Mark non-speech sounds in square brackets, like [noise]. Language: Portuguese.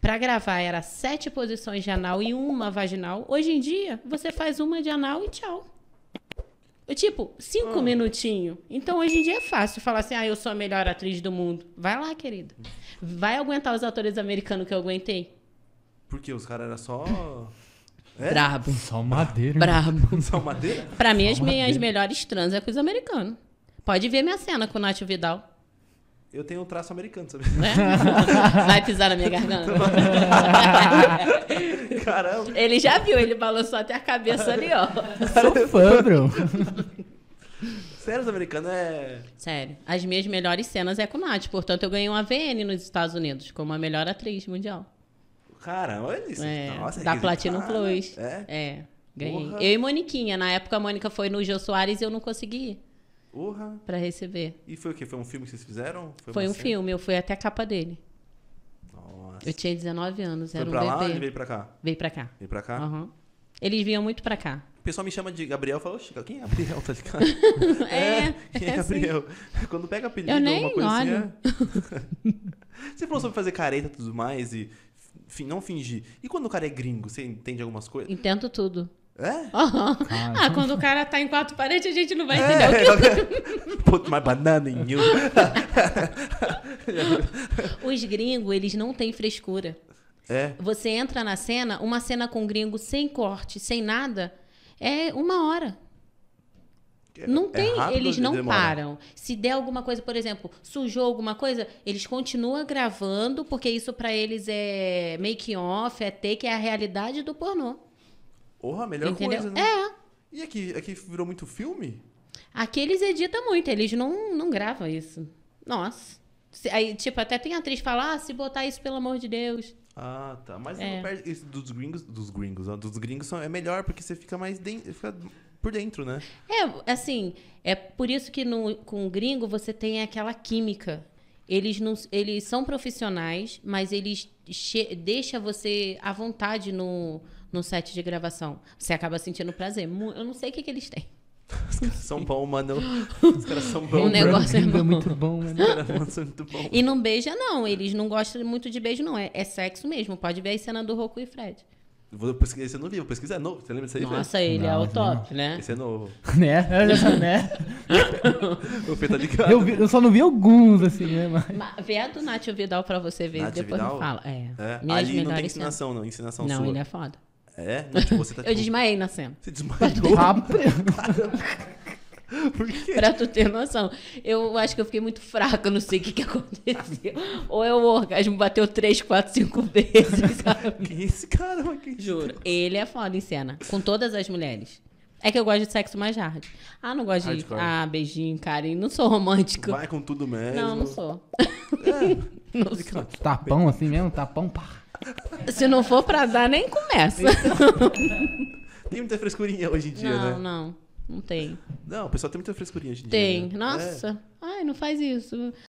Para gravar era sete posições de anal e uma vaginal. Hoje em dia, você faz uma de anal e tchau. Tipo, cinco hum. minutinhos. Então, hoje em dia é fácil falar assim, ah, eu sou a melhor atriz do mundo. Vai lá, querido. Vai aguentar os atores americanos que eu aguentei. Porque os caras eram só... [laughs] É? Brabo. Só madeira. Né? Brabo. [laughs] Só madeira? pra mim, as minhas melhores trans é com os americanos. Pode ver minha cena com o Nath Vidal. Eu tenho um traço americano, sabe? Né? [laughs] Vai pisar na minha garganta. [laughs] Caramba. Ele já viu, ele balançou até a cabeça ali, ó. Sou fã, bro. Sério, os americanos é. Sério. As minhas melhores cenas é com Nath. Portanto, eu ganhei um AVN nos Estados Unidos como a melhor atriz mundial. Caramba, olha isso. É, Nossa, da Platinum Plus. É? É. Ganhei. Porra. Eu e Moniquinha. Na época, a Mônica foi no Jô Soares e eu não consegui ir. Urra! Pra receber. E foi o quê? Foi um filme que vocês fizeram? Foi, foi um cena? filme, eu fui até a capa dele. Nossa. Eu tinha 19 anos, foi era um bebê. Foi pra lá ele veio pra cá? Veio pra cá. Veio pra cá? Uhum. Eles vinham muito pra cá. O pessoal me chama de Gabriel e fala, oxe, quem é Gabriel, tá ligado? [laughs] É, é, é, quem é, é Gabriel? Assim. Quando pega apelido, eu nem alguma coisinha... [laughs] você falou sobre fazer careta e tudo mais e não fingir. E quando o cara é gringo, você entende algumas coisas? Entendo tudo. É? Uhum. Ah, quando o cara tá em quatro paredes, a gente não vai é, entender. [laughs] É, que... Put my banana in you. [laughs] Os gringos, eles não têm frescura. É. Você entra na cena, uma cena com gringo sem corte, sem nada, é uma hora. É, não é tem, eles não demora. param. Se der alguma coisa, por exemplo, sujou alguma coisa, eles continuam gravando, porque isso para eles é make off, é take, é a realidade do pornô. Porra, a melhor Entendeu? coisa, né? É. E aqui, aqui virou muito filme? Aqui eles editam muito, eles não, não gravam isso. Nossa. aí, tipo, até tem atriz falar, ah, se botar isso, pelo amor de Deus. Ah, tá. Mas é. perde, isso dos gringos, dos gringos, ó, dos gringos é melhor porque você fica mais dentro, fica por dentro, né? É, assim, é por isso que no, com o gringo você tem aquela química. Eles, não, eles são profissionais, mas eles deixam você à vontade no, no set de gravação. Você acaba sentindo prazer. Eu não sei o que, que eles têm. Os caras são bons, mano. Os caras são bons. O negócio é, é muito bom, mano. Os muito E não beija, não. Eles não gostam muito de beijo, não. É, é sexo mesmo. Pode ver a cena do Roku e Fred. Vou pesquisar, esse eu não vi, vou pesquisar, é novo. Você lembra disso aí? Nossa, ele é não, é o top, não. né? Esse é novo. [laughs] né? né? [laughs] o Pedro tá ligado. Eu, vi, eu, só não vi alguns, assim, né? Mas... Mas vê a do Nath Vidal pra você ver, Nath depois Vidal? me fala. É. é. Ali não tem ensinação, não. Ensinação não, sua. Não, ele é foda. É? Não, tipo, você tá, tipo... Eu desmaiei na cena. Você desmaiou? [laughs] Por quê? Pra tu ter noção. Eu acho que eu fiquei muito fraca, não sei o que, que aconteceu. [laughs] Ou é o orgasmo bateu três, quatro, cinco vezes, [laughs] sabe? Que esse cara? Quem Juro. Ele é foda em cena. Com todas as mulheres. É que eu gosto de sexo mais hard. Ah, não gosto Hardcore. Ah, de. Ah, beijinho, carinho. Não sou romântico. Vai com tudo mesmo. Não, não sou. É. não sou. Tapão assim mesmo? Tapão, pá. [laughs] Se não for pra dar, nem começa. [laughs] tem muita frescurinha hoje em dia, não, né? Não, não. Não tem. Não, o pessoal tem muita frescurinha hoje em tem. dia. Tem. Né? Nossa. É. Ai, não faz isso.